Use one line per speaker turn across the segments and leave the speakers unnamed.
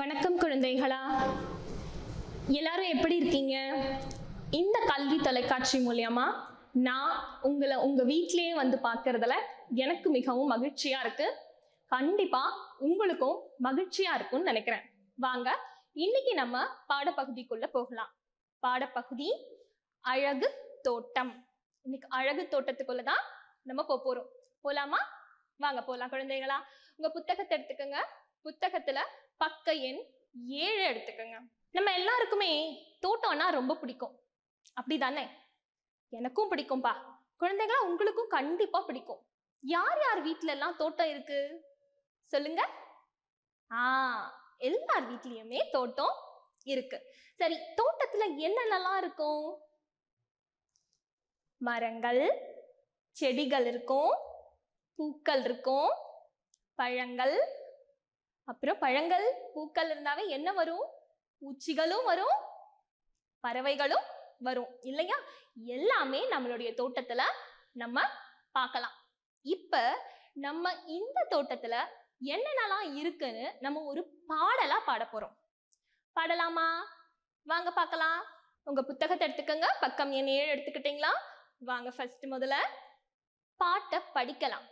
வணக்கம் குழந்தைகளா எல்லாரும் எப்படி இருக்கீங்க இந்த கல்வி தொலைக்காட்சி மூலியமா நான் உங்களை உங்க வீட்டிலேயே வந்து பார்க்கறதுல எனக்கு மிகவும் மகிழ்ச்சியா இருக்கு கண்டிப்பா உங்களுக்கும் மகிழ்ச்சியா இருக்கும்னு நினைக்கிறேன் வாங்க இன்னைக்கு நம்ம பாடப்பகுதிக்குள்ள போகலாம் பாடப்பகுதி அழகு தோட்டம் இன்னைக்கு அழகு தோட்டத்துக்குள்ளே தான் நம்ம போக போறோம் போலாமா வாங்க போலாம் குழந்தைகளா உங்க புத்தகத்தை எடுத்துக்கோங்க புத்தகத்துல பக்க எண் ஏழு எடுத்துக்கோங்க நம்ம எல்லாருக்குமே தோட்டம்னா ரொம்ப பிடிக்கும் அப்படி தானே எனக்கும் பிடிக்கும்பா குழந்தைகளா உங்களுக்கும் கண்டிப்பா பிடிக்கும் யார் யார் வீட்டுல எல்லாம் தோட்டம் இருக்கு சொல்லுங்க ஆ எல்லார் வீட்லயுமே தோட்டம் இருக்கு சரி தோட்டத்துல என்னென்னலாம் இருக்கும் மரங்கள் செடிகள் இருக்கும் பூக்கள் இருக்கும் பழங்கள் அப்புறம் பழங்கள் பூக்கள் இருந்தாவே என்ன வரும் பூச்சிகளும் வரும் பறவைகளும் வரும் இல்லையா எல்லாமே நம்மளுடைய தோட்டத்துல நம்ம பார்க்கலாம் இப்ப நம்ம இந்த தோட்டத்துல என்னென்னலாம் இருக்குன்னு நம்ம ஒரு பாடலா பாட போறோம் பாடலாமா வாங்க பார்க்கலாம் உங்க புத்தகத்தை எடுத்துக்கோங்க பக்கம் என் ஏழு எடுத்துக்கிட்டீங்களா வாங்க ஃபர்ஸ்ட் முதல்ல பாட்டை படிக்கலாம்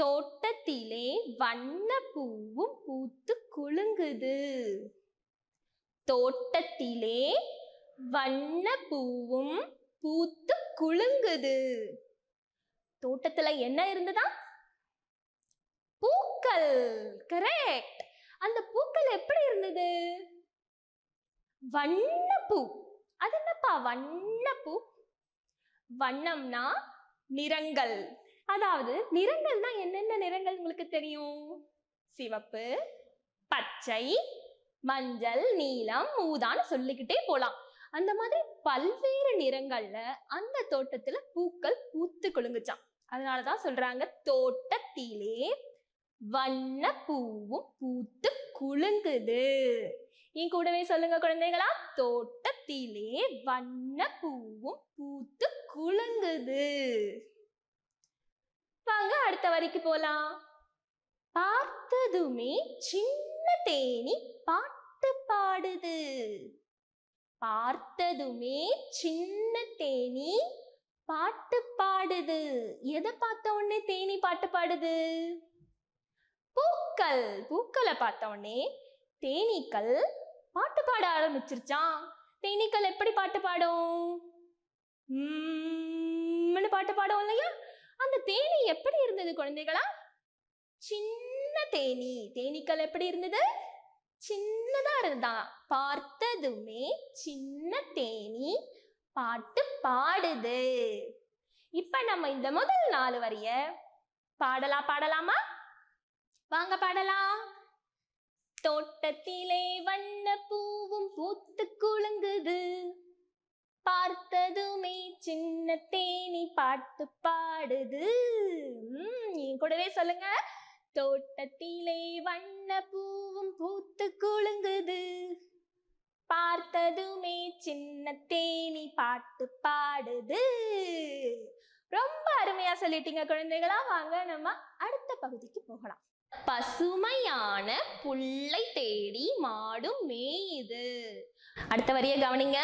தோட்டத்திலே வண்ண பூவும் பூத்து குலுங்குது தோட்டத்திலே வண்ண பூவும் பூத்து குலுங்குது தோட்டத்துல என்ன இருந்ததா பூக்கள் கரெக்ட் அந்த பூக்கள் எப்படி இருந்தது வண்ணப்பூ அது என்னப்பா வண்ணப்பூ வண்ணம்னா நிறங்கள் அதாவது நிறங்கள்னா என்னென்ன நிறங்கள் உங்களுக்கு தெரியும் சிவப்பு பச்சை மஞ்சள் நீலம் ஊதான்னு சொல்லிக்கிட்டே போலாம் அந்த மாதிரி பல்வேறு நிறங்கள்ல அந்த தோட்டத்துல பூக்கள் பூத்து கொழுங்குச்சான் அதனாலதான் சொல்றாங்க தோட்டத்திலே வண்ண பூவும் பூத்து குலுங்குது என் கூடவே சொல்லுங்க குழந்தைகளா தோட்டத்திலே வண்ண பூவும் பூத்து குலுங்குது வாங்க அடுத்த வரைக்கு போலாம் பார்த்ததுமே சின்ன தேனி பாட்டு பாடுது பார்த்ததுமே சின்ன தேனி பாட்டு பாடுது எதை பார்த்த உடனே தேனி பாட்டு பாடுது பூக்கள் பூக்களை பார்த்த உடனே தேனீக்கள் பாட்டு பாட ஆரம்பிச்சிருச்சான் தேனீக்கள் எப்படி பாட்டு பாடும் பாட்டு பாடும் இல்லையா அந்த தேனி எப்படி இருந்தது குழந்தைகளா சின்ன தேனி தேனீக்கள் எப்படி இருந்தது சின்னதா இருந்ததா பார்த்ததுமே சின்ன தேனி பாட்டு பாடுது இப்ப நம்ம இந்த முதல் நாலு வரிய பாடலா பாடலாமா வாங்க பாடலாம் தோட்டத்திலே வண்ண பூவும் பூத்து குலுங்குது பார்த்ததுமே சின்ன தேனி பாட்டு பாடுது என் கூடவே சொல்லுங்க தோட்டத்திலே வண்ண பூவும் பூத்து குலுங்குது பார்த்ததுமே சின்ன தேனி பாட்டு பாடுது ரொம்ப அருமையா சொல்லிட்டீங்க குழந்தைகளா வாங்க நம்ம அடுத்த பகுதிக்கு போகலாம் பசுமையான புல்லை தேடி மாடும் மேயுது அடுத்த வரிய கவனிங்க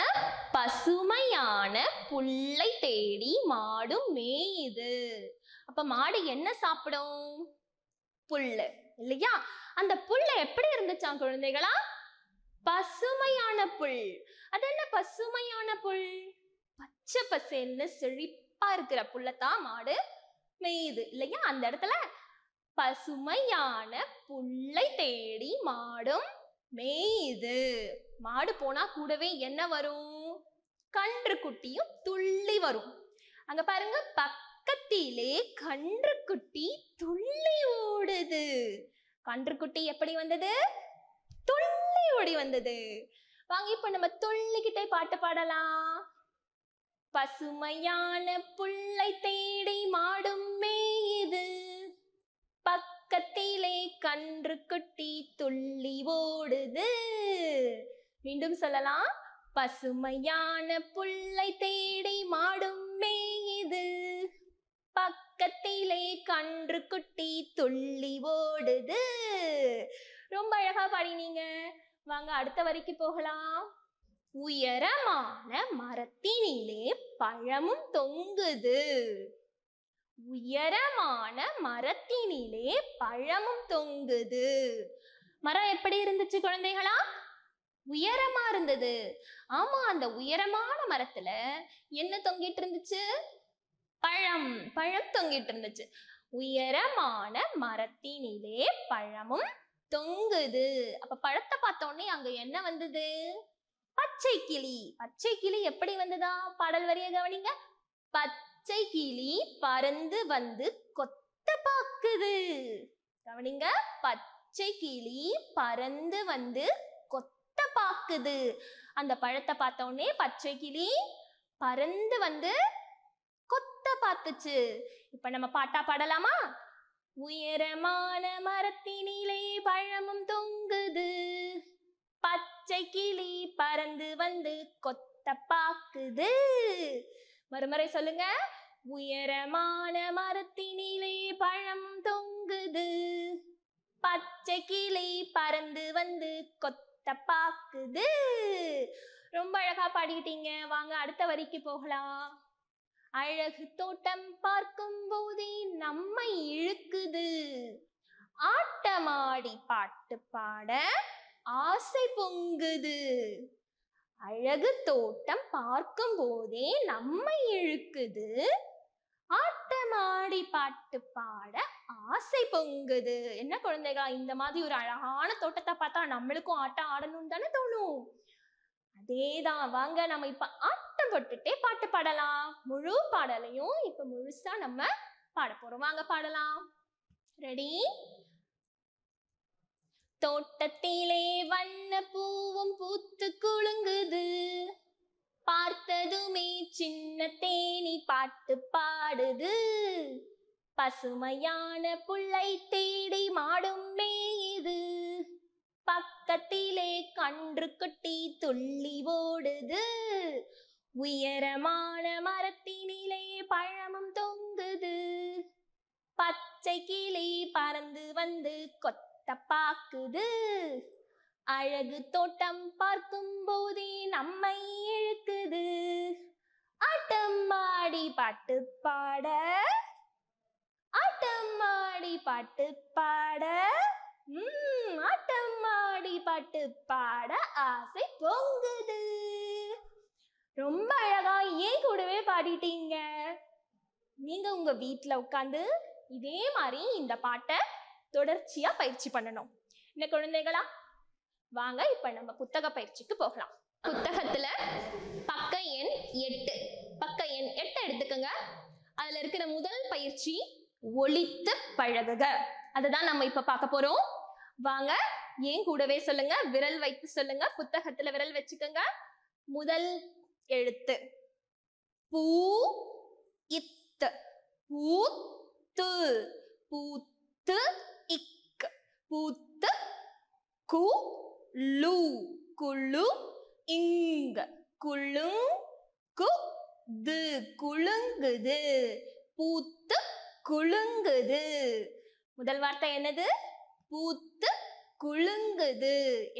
பசுமையான புல்லை தேடி மாடும் மேயுது அப்ப மாடு என்ன சாப்பிடும் புல்லு இல்லையா அந்த புல்லு எப்படி இருந்துச்சான் குழந்தைகளா பசுமையான புல் அது என்ன பசுமையான புல் பச்சை பசேன்னு செழிப்பா இருக்கிற புல்லத்தான் மாடு மேயுது இல்லையா அந்த இடத்துல பசுமையான புல்லை தேடி மாடும் மேயுது மாடு போனா கூடவே என்ன வரும் கன்று குட்டியும் துள்ளி வரும் அங்க பாருங்க பக்கத்திலே கன்று குட்டி துள்ளி ஓடுது கன்று குட்டி எப்படி வந்தது துள்ளி ஓடி வந்தது வாங்க இப்ப நம்ம துள்ளிக்கிட்டே பாட்டு பாடலாம் பசுமையான புல்லை தேடி மாடும் மே பக்கத்திலே கன்று குட்டி துள்ளி ஓடுது மீண்டும் சொல்லலாம் பசுமையான புல்லை தேடி மாடும் மேயுது பக்கத்திலே கன்று குட்டி துள்ளி ஓடுது ரொம்ப அழகா பாடினீங்க வாங்க அடுத்த வரைக்கும் போகலாம் உயரமான மரத்தினிலே பழமும் தொங்குது உயரமான மரத்தினிலே பழமும் தொங்குது மரம் எப்படி இருந்துச்சு குழந்தைகளா உயரமா இருந்தது ஆமா அந்த உயரமான மரத்துல என்ன தொங்கிட்டு இருந்துச்சு பழம் பழம் தொங்கிட்டு இருந்துச்சு உயரமான மரத்தினிலே பழமும் தொங்குது அப்ப பழத்தை உடனே அங்க என்ன வந்தது பச்சை கிளி பச்சை கிளி எப்படி வந்ததா பாடல் வரிய கவனிங்க பச்சை பச்சை கிளி பறந்து வந்து கொத்த பாக்குது கவனிங்க பச்சை கிளி பறந்து வந்து கொத்த பாக்குது அந்த பழத்தை பார்த்த உடனே பச்சை கிளி பறந்து வந்து கொத்த பார்த்துச்சு இப்ப நம்ம பாட்டா பாடலாமா உயரமான மரத்தினிலே பழமும் தொங்குது பச்சை கிளி பறந்து வந்து கொத்த பாக்குது மறுமுறை சொல்லுங்க உயரமான மரத்தினிலே பழம் தொங்குது பச்சை கிளை பறந்து வந்து கொத்த பாக்குது ரொம்ப அழகா பாடிக்கிட்டீங்க வாங்க அடுத்த வரிக்கு போகலாம் அழகு தோட்டம் பார்க்கும் போதே நம்மை இழுக்குது ஆட்டமாடி பாட்டு பாட ஆசை பொங்குது அழகு தோட்டம் பார்க்கும் போதே நம்மை இழுக்குது ஆட்டமாடி பாட்டு பாட ஆசை பொங்குது என்ன குழந்தைகா இந்த மாதிரி ஒரு அழகான தோட்டத்தை பார்த்தா நம்மளுக்கும் ஆட்டம் ஆடணும் தானே தோணும் அதேதான் வாங்க நம்ம இப்ப ஆட்டம் போட்டுட்டே பாட்டு பாடலாம் முழு பாடலையும் இப்ப முழுசா நம்ம பாட போறோம் வாங்க பாடலாம் ரெடி தோட்டத்திலே வண்ண பூவும் பூத்து குழுங்குது பார்த்ததுமே சின்ன தேனி பாட்டு பாடுது பசுமையான புள்ளை தேடி மாடும் மேயுது பக்கத்திலே கன்று குட்டி துள்ளி ஓடுது உயரமான மரத்தினிலே பழமும் தொங்குது பச்சை கிளி பறந்து வந்து கொத்த தப்பாக்குது அழகு தோட்டம் பார்க்கும் போதே நம்மை இழுக்குது ஆட்டம் ஆடி பாட்டு பாட ஆட்டம் ஆடி பாட்டு பாட ஆட்டம் ஆடி பாட்டு பாட ஆசை பொங்குது ரொம்ப அழகா ஏன் கூடவே பாடிட்டீங்க நீங்க உங்க வீட்டில் உட்காந்து இதே மாதிரி இந்த பாட்டை தொடர்ச்சியாக பயிற்சி பண்ணணும் என்ன குழந்தைகளா வாங்க இப்போ நம்ம புத்தக பயிற்சிக்கு போகலாம் புத்தகத்துல பக்க எண் எட்டு பக்க எண் எட்டை எடுத்துக்கோங்க அதுல இருக்கிற முதல் பயிற்சி ஒழித்து பழகுக அதுதான் நம்ம இப்ப பார்க்க போறோம் வாங்க ஏன் கூடவே சொல்லுங்க விரல் வைத்து சொல்லுங்க புத்தகத்துல விரல் வச்சுக்கோங்க முதல் எழுத்து பூ இத்து பூத்து பூத்து இக் பூத்த கு லு குழு இங்க குழுங் கு து குழுங்குது பூத்து குழுங்குது முதல் வார்த்தை என்னது பூத்து குழுங்குது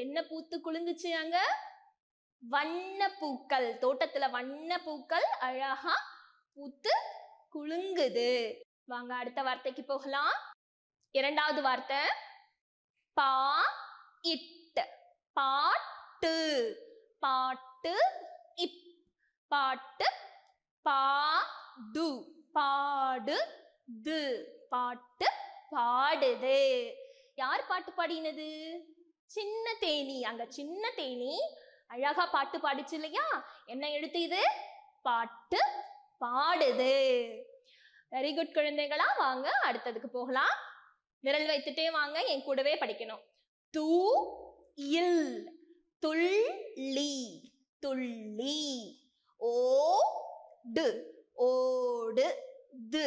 என்ன பூத்து குழுங்குச்சு அங்க வண்ண பூக்கள் தோட்டத்துல வண்ண பூக்கள் அழகா பூத்து குழுங்குது வாங்க அடுத்த வார்த்தைக்கு போகலாம் இரண்டாவது வார்த்தை பா இட் பாட்டு பாட்டு இப் பாட்டு து பாடு து பாட்டு பாடுது யார் பாட்டு பாடினது சின்ன தேனி அங்க சின்ன தேனி அழகா பாட்டு பாடிச்சு இல்லையா என்ன எழுத்து இது பாட்டு பாடுது வெரி குட் குழந்தைகளா வாங்க அடுத்ததுக்கு போகலாம் விரல் வைத்துட்டே வாங்க என் கூடவே படிக்கணும் தூ இல் துள்ளி துள்ளி ஓ டு ஓடு து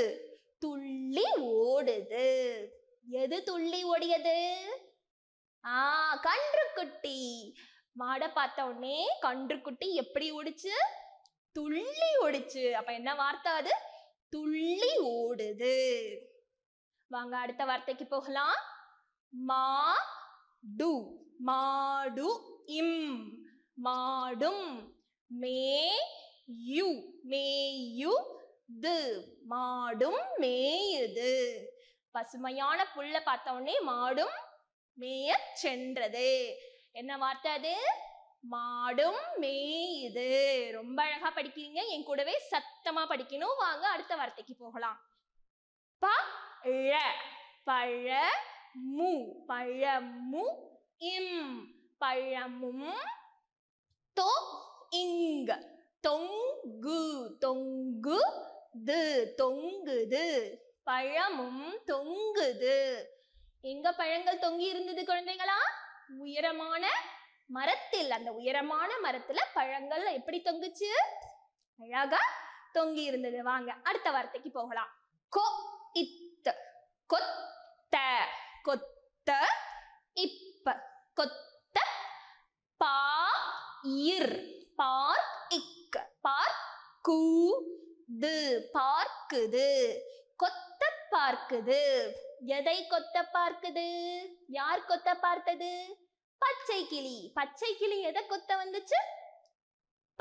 துள்ளி ஓடுது எது துள்ளி ஓடியது ஆ கன்றுக்குட்டி மாடை பார்த்த உடனே கன்றுக்குட்டி எப்படி ஓடிச்சு துள்ளி ஓடிச்சு அப்ப என்ன வார்த்தை அது துள்ளி ஓடுது வாங்க அடுத்த வார்த்தைக்கு போகலாம் மா டு மாடு இம் மாடும் மே யு யு து மாடும் மேயுது பசுமையான புல்ல உடனே மாடும் மேய சென்றது என்ன வார்த்தை அது மாடும் மேயுது ரொம்ப அழகா படிக்கிறீங்க என் கூடவே சத்தமா படிக்கணும் வாங்க அடுத்த வார்த்தைக்கு போகலாம் பா ழ பழ மு பழமு இம் பழமும் தொ இங் தொங்கு தொங்கு து தொங்குது பழமும் தொங்குது எங்க பழங்கள் தொங்கி இருந்தது குழந்தைங்களா உயரமான மரத்தில் அந்த உயரமான மரத்துல பழங்கள் எப்படி தொங்குச்சு அழகா தொங்கி இருந்தது வாங்க அடுத்த வார்த்தைக்கு போகலாம் கோ கொத்த கொத்த இப்ப கொத்த பா இர் பார்க் இக்க பார் து பார்க்குது கொத்த பார்க்குது எதை கொத்த பார்க்குது யார் கொத்த பார்த்தது பச்சை கிளி பச்சை கிளி எதை கொத்த வந்துச்சு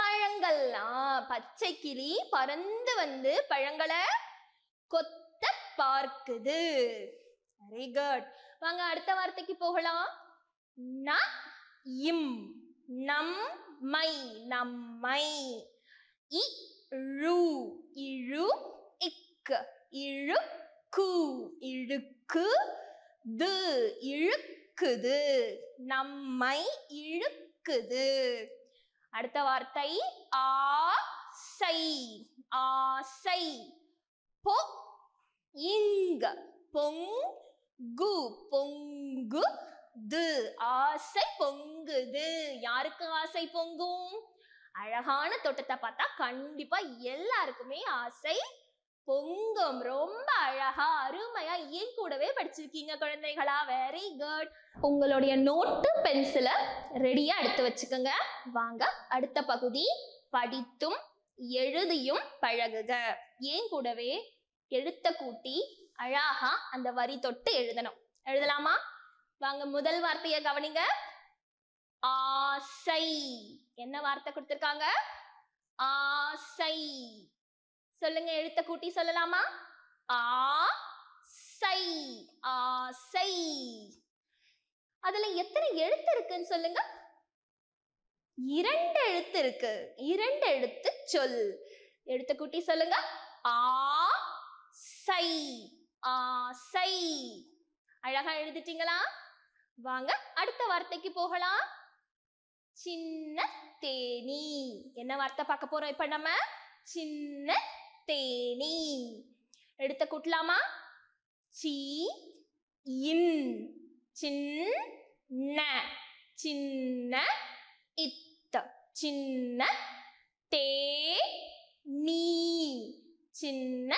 பழங்கள்லாம் பச்சை கிளி பறந்து வந்து பழங்களை கொத்த பார்க்குது வெரி குட் வாங்க அடுத்த வார்த்தைக்கு போகலாம் ந இம் நம் மை நம்மை இ ழு இழு இக் இழு கு இழுக்கு து இழுக்குது நம்மை இழுக்குது அடுத்த வார்த்தை ஆசை ஆசை போ இங்க பொங்கு பொங்கு து ஆசை பொங்குது யாருக்கு ஆசை பொங்கும் அழகான தோட்டத்தை பார்த்தா கண்டிப்பா எல்லாருக்குமே ஆசை பொங்கும் ரொம்ப அழகா அருமையா ஏன் கூடவே படிச்சிருக்கீங்க குழந்தைகளா வெரி குட் உங்களுடைய நோட்டு பென்சிலை ரெடியா எடுத்து வச்சுக்கோங்க வாங்க அடுத்த பகுதி படித்தும் எழுதியும் பழகுக ஏன் கூடவே எழுத்த கூட்டி அழகா அந்த வரி தொட்டு எழுதணும் எழுதலாமா வாங்க முதல் வார்த்தையை கவனிங்க ஆசை என்ன வார்த்தை கொடுத்திருக்காங்க ஆசை சொல்லுங்க எழுத்த கூட்டி சொல்லலாமா ஆ சை ஆசை அதுல எத்தனை எழுத்து இருக்குன்னு சொல்லுங்க இரண்டு எழுத்து இருக்கு இரண்டு எழுத்து சொல் எழுத்த கூட்டி சொல்லுங்க ஆ சை ஆசை அழகா எழுதிட்டீங்களா வாங்க அடுத்த வார்த்தைக்கு போகலாம் சின்ன தேனி என்ன வார்த்தை பார்க்க போறோம் இப்ப நம்ம சின்ன தேனி எடுத்து கூட்டலாமா சி இன் சின்ன சின்ன இத்த சின்ன தே நீ சின்ன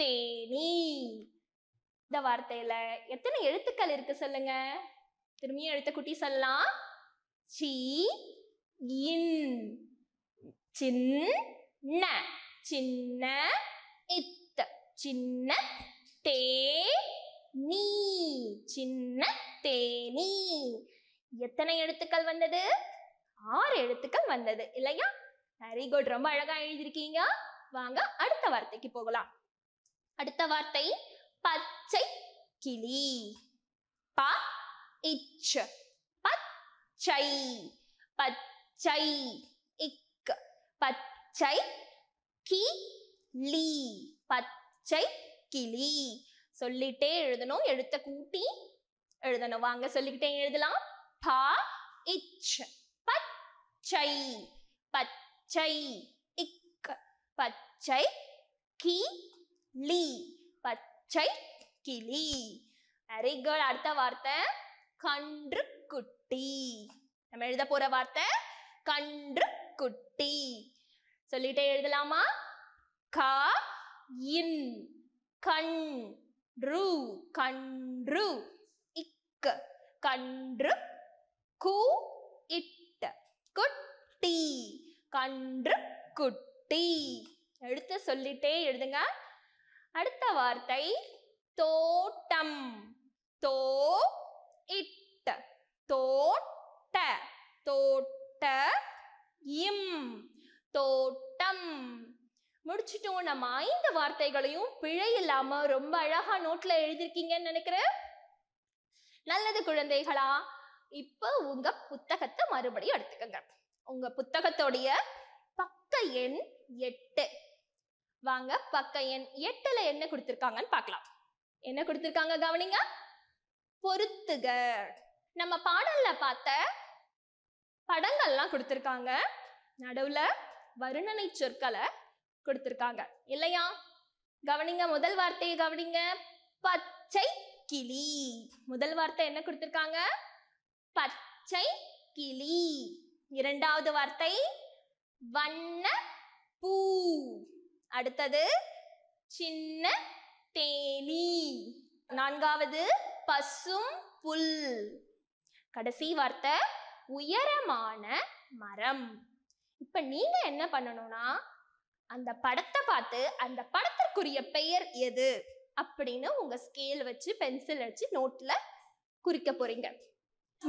தேனி இந்த வார்த்தையில எத்தனை எழுத்துக்கள் இருக்கு சொல்லுங்க திரும்பியும் எழுத்த குட்டி சொல்லலாம் சி இன் சின்ன சின்ன இத்த சின்ன தே நீ சின்ன தேனி எத்தனை எழுத்துக்கள் வந்தது ஆறு எழுத்துக்கள் வந்தது இல்லையா வெரி குட் ரொம்ப அழகா எழுதியிருக்கீங்க வாங்க அடுத்த வார்த்தைக்கு போகலாம் அடுத்த வார்த்தை பச்சை கிளி ப இச் பச்சை பச்சை இக் பச்சை கி லி பச்சை கிளி சொல்லிட்டே எழுதணும் எழுத்த கூட்டி எழுதணும் வாங்க சொல்லிக்கிட்டே எழுதலாம் பா இச் பச்சை பச்சை இக் பச்சை கி லீ பச்சை கிளி வெரி குட் அடுத்த வார்த்தை கன்று குட்டி நம்ம எழுத போற வார்த்தை கன்று குட்டி சொல்லிட்டே எழுதலாமா கா இன் கண் ரு கன்று இக்க கன்று கு இட் குட்டி கன்று குட்டி எடுத்து சொல்லிட்டே எழுதுங்க அடுத்த வார்த்தை தோட்டம் தோ இட்ட தோட்ட தோட்ட இம் தோட்டம் முடிச்சிட்டோம் நம்ம ஐந்து வார்த்தைகளையும் பிழை இல்லாம ரொம்ப அழகா நோட்ல எழுதிருக்கீங்கன்னு நினைக்கிறேன் நல்லது குழந்தைகளா இப்ப உங்க புத்தகத்தை மறுபடியும் எடுத்துக்கங்க உங்க புத்தகத்தோடைய பக்க எண் எட்டு வாங்க பக்க எண் எட்டுல என்ன கொடுத்துருக்காங்கன்னு பார்க்கலாம் என்ன கொடுத்துருக்காங்க கவனிங்க பொருத்துக நம்ம பாடல்ல பார்த்த படங்கள்லாம் கொடுத்துருக்காங்க நடுவுல வருணனை சொற்களை கொடுத்துருக்காங்க இல்லையா கவனிங்க முதல் வார்த்தையை கவனிங்க பச்சை கிளி முதல் வார்த்தை என்ன கொடுத்துருக்காங்க பச்சை கிளி இரண்டாவது வார்த்தை வண்ண பூ அடுத்தது சின்ன தேனி நான்காவது பசும் புல் கடைசி வார்த்தை உயரமான மரம் இப்ப நீங்க என்ன பண்ணணும்னா அந்த படத்தை பார்த்து அந்த படத்திற்குரிய பெயர் எது அப்படின்னு உங்க ஸ்கேல் வச்சு பென்சில் வச்சு நோட்ல குறிக்க போறீங்க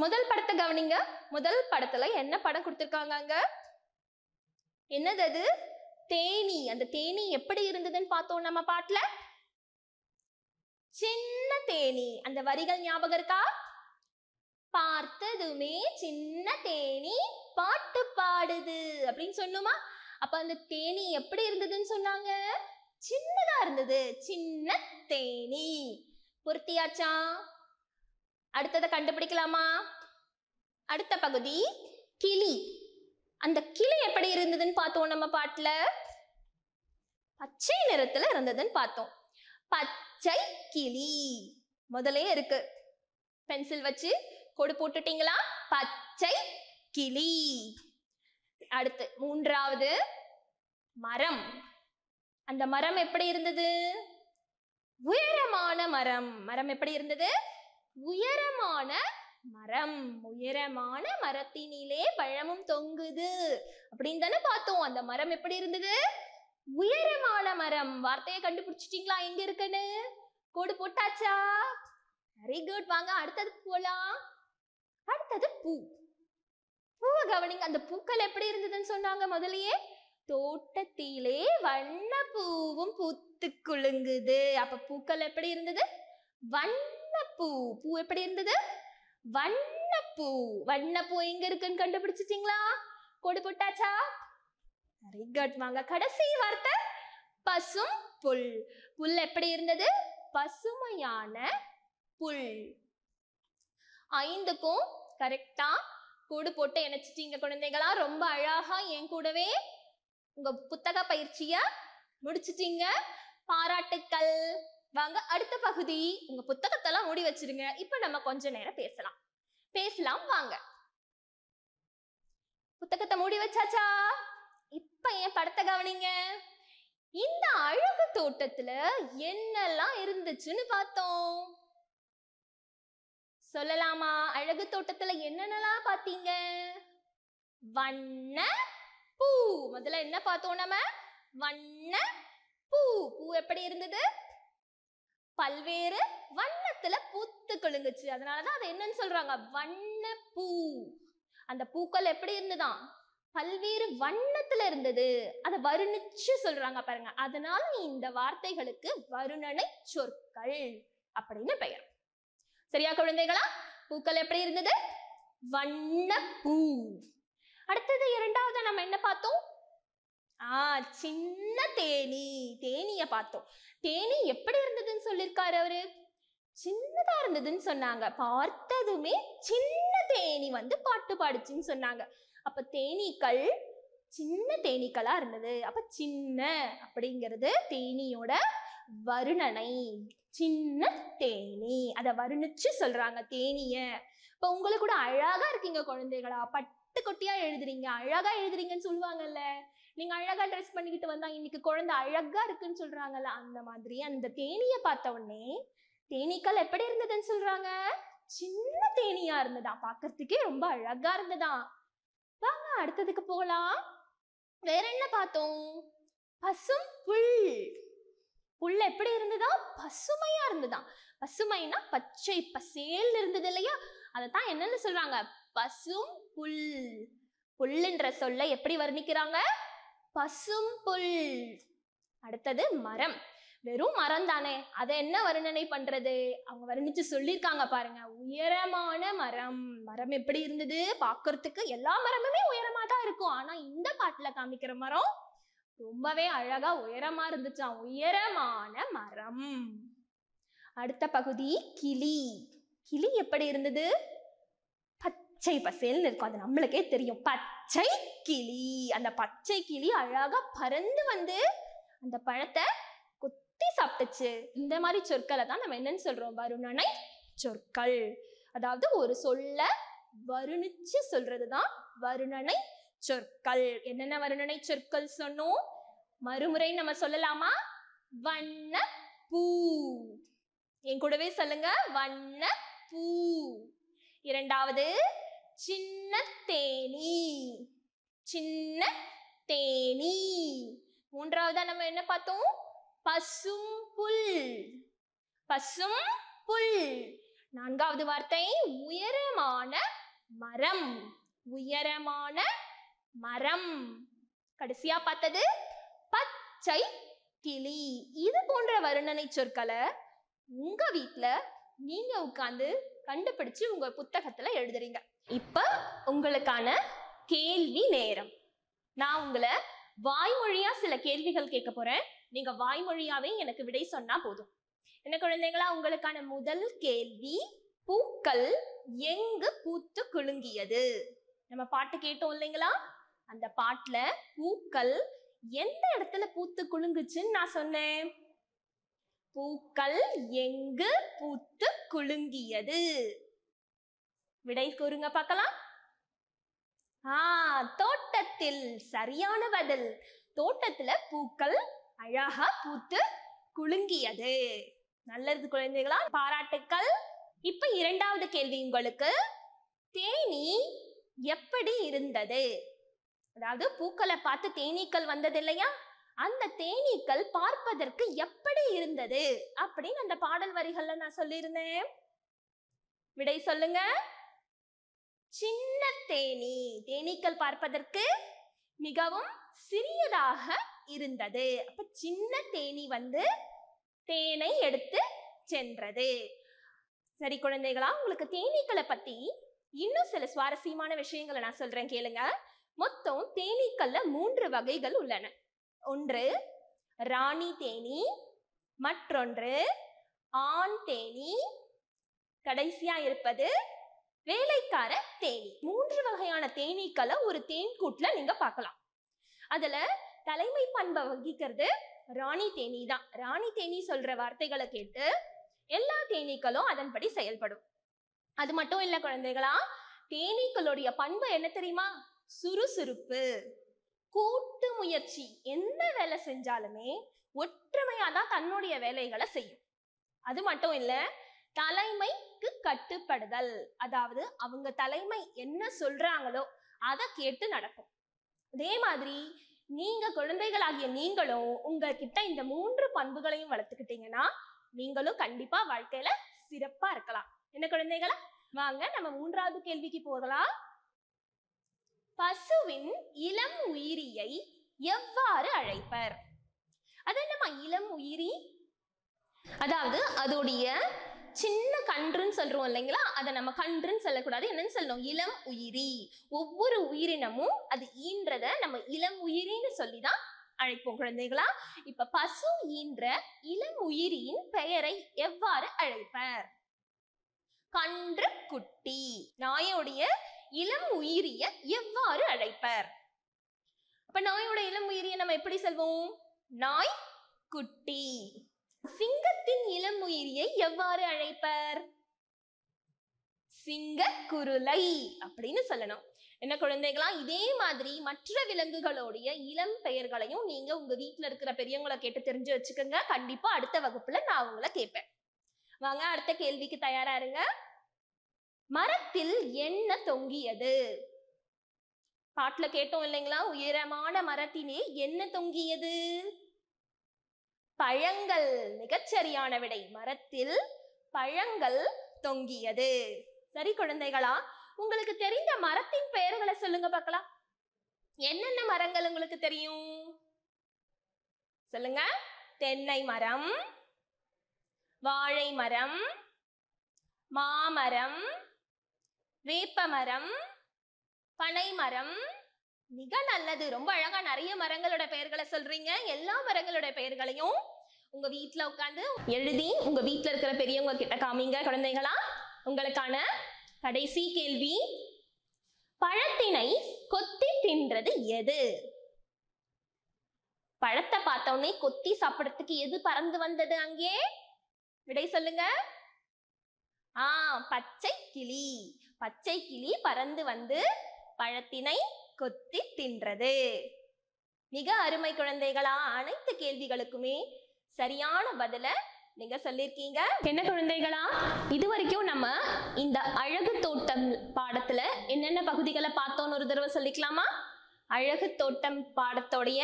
முதல் படத்தை கவனிங்க முதல் படத்துல என்ன படம் கொடுத்துருக்காங்க என்னது அது தேனி அந்த தேனி எப்படி இருந்ததுன்னு பார்த்தோம் நம்ம பாட்டுல சின்ன தேனி அந்த வரிகள் ஞாபகம் இருக்கா பார்த்ததுமே சின்ன தேனி பாட்டு பாடுது அப்படின்னு சொன்னோமா அப்ப அந்த தேனி எப்படி இருந்ததுன்னு சொன்னாங்க சின்னதா இருந்தது சின்ன தேனி பொருத்தியாச்சா அடுத்ததை கண்டுபிடிக்கலாமா அடுத்த பகுதி கிளி அந்த கிளி இருந்ததுன்னு பார்த்தோம் நம்ம பாட்டுல பச்சை நிறத்துல இருந்ததுன்னு பார்த்தோம் பச்சை கிளி முதலே இருக்கு பென்சில் வச்சு கொடு போட்டுட்டீங்களா பச்சை கிளி அடுத்து மூன்றாவது மரம் அந்த மரம் எப்படி இருந்தது உயரமான மரம் மரம் எப்படி இருந்தது உயரமான மரம் உயரமான மரத்தினிலே பழமும் தொங்குது அப்படின்னு தானே பார்த்தோம் அந்த மரம் எப்படி இருந்தது உயரமான மரம் வார்த்தையை கண்டுபிடிச்சிட்டீங்களா எங்க இருக்குன்னு கோடு போட்டாச்சா வெரி குட் வாங்க அடுத்தது போலாம் அடுத்தது பூ பூவை கவனிங்க அந்த பூக்கள் எப்படி இருந்ததுன்னு சொன்னாங்க முதலியே தோட்டத்திலே வண்ண பூவும் பூத்து குலுங்குது அப்ப பூக்கள் எப்படி இருந்தது வண்ண பூ பூ எப்படி இருந்தது வண்ணப்பூ வண்ணப்பூ எங்க இருக்குன்னு கண்டுபிடிச்சிட்டீங்களா கொடு போட்டாச்சா வெரி குட் வாங்க கடைசி வார்த்தை பசும் புல் புல் எப்படி இருந்தது பசுமையான புல் ஐந்துக்கும் கரெக்டா கூடு போட்டு இணைச்சிட்டீங்க குழந்தைகளா ரொம்ப அழகா என் கூடவே உங்க புத்தக பயிற்சிய முடிச்சிட்டீங்க பாராட்டுக்கள் வாங்க அடுத்த பகுதி உங்க புத்தகத்தெல்லாம் மூடி வச்சிருங்க இப்ப நம்ம கொஞ்ச நேரம் பேசலாம் பேசலாம் வாங்க புத்தகத்தை மூடி வச்சாச்சா இப்ப என் படத்தை கவனிங்க இந்த அழகு தோட்டத்துல என்னெல்லாம் இருந்துச்சுன்னு பார்த்தோம் சொல்லலாமா அழகு தோட்டத்துல என்னென்னலாம் பாத்தீங்க வண்ண பூ முதல்ல என்ன பார்த்தோம் நம்ம வண்ண பூ பூ எப்படி இருந்தது பல்வேறு வண்ணத்துல பூத்து கொழுங்குச்சு அதனாலதான் அது என்னன்னு சொல்றாங்க வண்ண பூ அந்த பூக்கள் எப்படி இருந்துதான் பல்வேறு வண்ணத்துல இருந்தது அதை வருணிச்சு சொல்றாங்க பாருங்க அதனால இந்த வார்த்தைகளுக்கு வருணனை சொற்கள் அப்படின்னு பெயர் சரியா குழந்தைகளா பூக்கள் எப்படி இருந்தது வண்ண பூ அடுத்தது இரண்டாவது நம்ம என்ன பார்த்தோம் ஆஹ் சின்ன தேனி தேனிய பார்த்தோம் தேனி எப்படி இருந்ததுன்னு சொல்லியிருக்காரு அவரு சின்னதா இருந்ததுன்னு சொன்னாங்க பார்த்ததுமே சின்ன தேனி வந்து பாட்டு பாடுச்சுன்னு சொன்னாங்க அப்ப தேனீக்கள் சின்ன தேனீக்களா இருந்தது அப்ப சின்ன அப்படிங்கிறது தேனியோட வருணனை சின்ன தேனி அதை வருணிச்சு சொல்றாங்க தேனிய இப்ப உங்களுக்கு கூட அழகா இருக்கீங்க குழந்தைகளா பட்டு கொட்டியா எழுதுறீங்க அழகா எழுதுறீங்கன்னு சொல்லுவாங்கல்ல நீங்க அழகா ட்ரெஸ் பண்ணிக்கிட்டு வந்தா இன்னைக்கு குழந்தை அழகா இருக்குன்னு சொல்றாங்கல்ல அந்த மாதிரி அந்த தேனிய பார்த்த உடனே தேனீக்கள் எப்படி இருந்ததுன்னு சொல்றாங்க சின்ன தேனியா இருந்ததா பாக்குறதுக்கே ரொம்ப அழகா இருந்ததா வாங்க அடுத்ததுக்கு போகலாம் வேற என்ன பார்த்தோம் பசும் புல் புல் எப்படி இருந்ததா பசுமையா இருந்ததா பசுமைனா பச்சை பசேல் இருந்தது இல்லையா தான் என்னன்னு சொல்றாங்க பசும் புல் புல்லுன்ற சொல்ல எப்படி வர்ணிக்கிறாங்க பசும் புல் அடுத்தது மரம் வெறும் மரம் தானே அதை என்ன வர்ணனை பண்றது அவங்க வர்ணிச்சு சொல்லியிருக்காங்க பாருங்க உயரமான மரம் மரம் எப்படி இருந்தது பாக்குறதுக்கு எல்லா மரமுமே உயரமா தான் இருக்கும் ஆனா இந்த பாட்டுல காமிக்கிற மரம் ரொம்பவே அழகா உயரமா இருந்துச்சாம் உயரமான மரம் அடுத்த பகுதி கிளி கிளி எப்படி இருந்தது பச்சை பசேல்னு இருக்கும் அது நம்மளுக்கே தெரியும் பச்சை கிளி அந்த பச்சை கிளி அழகாக பறந்து வந்து அந்த பழத்தை குத்தி சாப்பிட்டுச்சு இந்த மாதிரி சொற்களை தான் நம்ம என்னன்னு சொல்றோம் வருணனை சொற்கள் அதாவது ஒரு சொல்ல வருணிச்சு சொல்றது தான் வருணனை சொற்கள் என்னென்ன வருணனை சொற்கள் சொன்னோம் மறுமுறை நம்ம சொல்லலாமா வண்ண பூ என் கூடவே சொல்லுங்க வண்ண பூ இரண்டாவது சின்ன தேனி சின்ன தேனி மூன்றாவதா நம்ம என்ன பார்த்தோம் பசும் புல் பசும் புல் நான்காவது வார்த்தை உயரமான மரம் உயரமான மரம் கடைசியா பார்த்தது பச்சை கிளி இது போன்ற வருணனை சொற்களை உங்க வீட்டில் நீங்க உட்காந்து கண்டுபிடிச்சு உங்க புத்தகத்துல எழுதுறீங்க இப்போ உங்களுக்கான கேள்வி நேரம் நான் உங்களை வாய்மொழியா சில கேள்விகள் கேட்க போறேன் நீங்க வாய்மொழியாவே எனக்கு விடை சொன்னா போதும் என்ன குழந்தைங்களா உங்களுக்கான முதல் கேள்வி பூக்கள் எங்கு பூத்து குலுங்கியது நம்ம பாட்டு கேட்டோம் இல்லைங்களா அந்த பாட்டுல பூக்கள் எந்த இடத்துல பூத்து குலுங்குச்சுன்னு நான் சொன்னேன் பூக்கள் எங்கு பூத்து குலுங்கியது விடை கூறுங்க பார்க்கலாம் ஆ தோட்டத்தில் சரியான பதில் தோட்டத்துல பூக்கள் அழகா பூத்து குலுங்கியது நல்லது குழந்தைகளா பாராட்டுக்கள் இப்ப இரண்டாவது கேள்வி உங்களுக்கு தேனி எப்படி இருந்தது அதாவது பூக்களை பார்த்து தேனீக்கள் வந்தது இல்லையா அந்த தேனீக்கள் பார்ப்பதற்கு எப்படி இருந்தது அப்படின்னு அந்த பாடல் வரிகள்ல நான் சொல்லியிருந்தேன் விடை சொல்லுங்க சின்ன தேனி தேனீக்கள் பார்ப்பதற்கு மிகவும் சிறியதாக இருந்தது அப்ப சின்ன தேனி வந்து தேனை எடுத்து சென்றது சரி குழந்தைகளா உங்களுக்கு தேனீக்களை பத்தி இன்னும் சில சுவாரஸ்யமான விஷயங்களை நான் சொல்றேன் கேளுங்க மொத்தம் தேனீக்கள்ல மூன்று வகைகள் உள்ளன ஒன்று ராணி தேனி மற்றொன்று ஆண் தேனி கடைசியா இருப்பது வேலைக்கார தேனி மூன்று வகையான தேனீக்களை ஒரு தேன்கூட்டில் நீங்க பார்க்கலாம் அதுல தலைமை பண்பை வகிக்கிறது ராணி தேனி தான் ராணி தேனி சொல்ற வார்த்தைகளை கேட்டு எல்லா தேனீக்களும் அதன்படி செயல்படும் அது மட்டும் இல்லை குழந்தைகளா தேனீக்களுடைய பண்பு என்ன தெரியுமா சுறுசுறுப்பு கூட்டு முயற்சி எந்த வேலை செஞ்சாலுமே ஒற்றுமையா தான் தன்னுடைய வேலைகளை செய்யும் அது மட்டும் இல்லை தலைமைக்கு கட்டுப்படுதல் அதாவது அவங்க தலைமை என்ன சொல்றாங்களோ அதை கேட்டு நடக்கும் அதே மாதிரி நீங்க குழந்தைகளாகிய நீங்களும் உங்ககிட்ட இந்த மூன்று பண்புகளையும் வளர்த்துக்கிட்டீங்கன்னா நீங்களும் கண்டிப்பா வாழ்க்கையில சிறப்பா இருக்கலாம் என்ன குழந்தைகளா வாங்க நம்ம மூன்றாவது கேள்விக்கு போகலாம் பசுவின் இளம் உயிரியை எவ்வாறு அழைப்பர் அது என்னமா இளம் உயிரி அதாவது அதோடைய சின்ன கன்றுன்னு சொல்கிறோம் இல்லைங்களா அதை நம்ம கன்றுன்னு சொல்லக்கூடாது என்னன்னு சொல்லணும் இளம் உயிரி ஒவ்வொரு உயிரினமும் அது ஈன்றதை நம்ம இளம் உயிரின்னு சொல்லி தான் அழைப்போம் குழந்தைகளா இப்ப பசு ஈன்ற இளம் உயிரியின் பெயரை எவ்வாறு அழைப்பர் கன்று குட்டி நாயோடைய இளம் உயிரிய எவ்வாறு அழைப்பர் அப்ப நாயோட இளம் உயிரிய நம்ம எப்படி சொல்வோம் நாய் குட்டி சிங்கத்தின் உயிரியை எவ்வாறு அழைப்பர் சிங்க குருலை அப்படின்னு சொல்லணும் என்ன குழந்தைகளா இதே மாதிரி மற்ற விலங்குகளுடைய இளம் பெயர்களையும் நீங்க உங்க வீட்டுல இருக்கிற பெரியவங்களை கேட்டு தெரிஞ்சு வச்சுக்கோங்க கண்டிப்பா அடுத்த வகுப்புல நான் உங்களை கேட்பேன் வாங்க அடுத்த கேள்விக்கு தயாரா இருங்க மரத்தில் என்ன தொங்கியது பாட்டுல கேட்டோம் இல்லைங்களா உயரமான மரத்தினே என்ன தொங்கியது பழங்கள் மிகச்சரியான விடை மரத்தில் பழங்கள் தொங்கியது சரி குழந்தைகளா உங்களுக்கு தெரிந்த மரத்தின் பெயர்களை சொல்லுங்க பார்க்கலாம் என்னென்ன மரங்கள் உங்களுக்கு தெரியும் சொல்லுங்க தென்னை மரம் வாழை மரம் மாமரம் வேப்ப மரம் பனை மரம் மிக நல்லது ரொம்ப அழகா நிறைய மரங்களோட பெயர்களை சொல்றீங்க எல்லா மரங்களோட பெயர்களையும் உங்க வீட்டுல உட்காந்து எழுதி உங்க வீட்டுல இருக்கிற பெரியவங்க கிட்ட காமிங்க குழந்தைகளா உங்களுக்கான கடைசி கேள்வி பழத்தினை கொத்தி தின்றது எது பழத்தை பார்த்தோன்னே கொத்தி சாப்பிடறதுக்கு எது பறந்து வந்தது அங்கே விடை சொல்லுங்க ஆ பச்சை கிளி பச்சை கிளி பறந்து வந்து பழத்தினை கொத்தி தின்றது மிக அருமை குழந்தைகளா அனைத்து கேள்விகளுக்குமே சரியான பதிலை நீங்க சொல்லியிருக்கீங்க என்ன குழந்தைகளா இது வரைக்கும் நம்ம இந்த அழகு தோட்டம் பாடத்துல என்னென்ன பகுதிகளை பார்த்தோம்னு ஒரு தடவை சொல்லிக்கலாமா அழகு தோட்டம் பாடத்தோடைய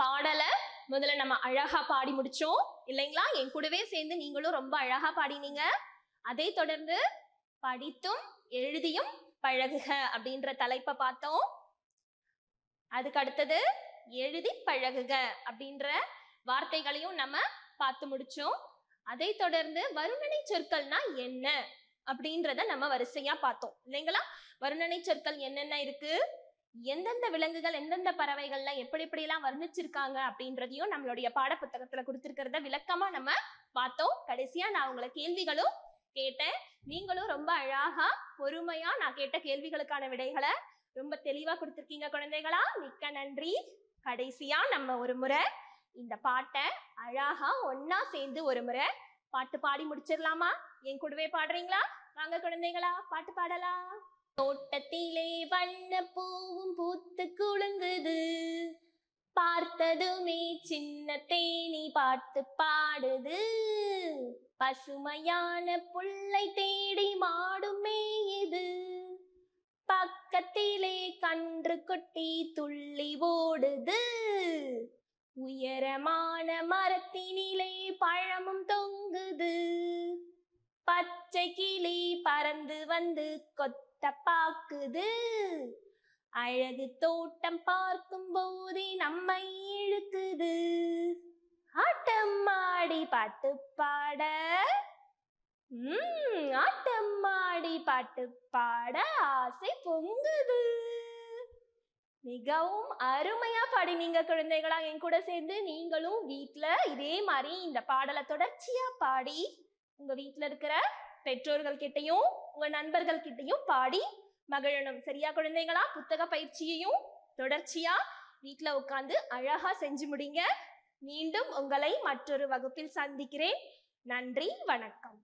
பாடலை முதல்ல நம்ம அழகா பாடி முடிச்சோம் இல்லைங்களா என் கூடவே சேர்ந்து நீங்களும் ரொம்ப அழகா பாடினீங்க அதை தொடர்ந்து படித்தும் எழுதியும் பழகுக அப்படின்ற தலைப்பை பார்த்தோம் அதுக்கு அடுத்தது எழுதி பழகுக அப்படின்ற வார்த்தைகளையும் நம்ம பார்த்து முடிச்சோம் அதை தொடர்ந்து வருணனை சொற்கள்னா என்ன அப்படின்றத நம்ம வரிசையா பார்த்தோம் இல்லைங்களா வருணனை சொற்கள் என்னென்ன இருக்கு எந்தெந்த விலங்குகள் எந்தெந்த பறவைகள்ல எப்படி எப்படி எல்லாம் வர்ணிச்சிருக்காங்க அப்படின்றதையும் நம்மளுடைய பாட புத்தகத்துல கொடுத்திருக்கிறத விளக்கமா நம்ம பார்த்தோம் கடைசியா நான் உங்களை கேள்விகளும் கேட்டேன் நீங்களும் ரொம்ப அழகா பொறுமையா நான் கேட்ட கேள்விகளுக்கான விடைகளை ரொம்ப தெளிவா கொடுத்துருக்கீங்க குழந்தைகளா மிக்க நன்றி கடைசியா நம்ம ஒரு முறை இந்த பாட்டை அழகா ஒன்னா சேர்ந்து ஒரு முறை பாட்டு பாடி முடிச்சிடலாமா என் கூடவே பாடுறீங்களா வாங்க குழந்தைகளா பாட்டு பாடலாம் தோட்டத்திலே வண்ண பூவும் பூத்து குழுங்குது பார்த்ததுமே சின்ன தேனி பாட்டு பாடுது பசுமையான புல்லை தேடி மாடுமே இது பக்கத்திலே கன்று குட்டி துள்ளி ஓடுது உயரமான மரத்தினிலே பழமும் தொங்குது பச்சை கிளி பறந்து வந்து கொத்த பாக்குது அழகு தோட்டம் பார்க்கும் போதே நம்மை இழுக்குது ஆட்டம் ஆடி பாட்டு பாட ஆட்டம் ஆடி பாட்டு பாட ஆசை பொங்குது மிகவும் அருமையா பாடினீங்க குழந்தைகளா என் கூட சேர்ந்து நீங்களும் வீட்டுல இதே மாதிரி இந்த பாடலை தொடர்ச்சியா பாடி உங்க வீட்டுல இருக்கிற பெற்றோர்கள் கிட்டையும் உங்க நண்பர்கள் கிட்டையும் பாடி மகிழணும் சரியா குழந்தைகளா புத்தக பயிற்சியையும் தொடர்ச்சியா வீட்டுல உட்காந்து அழகா செஞ்சு முடிங்க மீண்டும் உங்களை மற்றொரு வகுப்பில் சந்திக்கிறேன் நன்றி வணக்கம்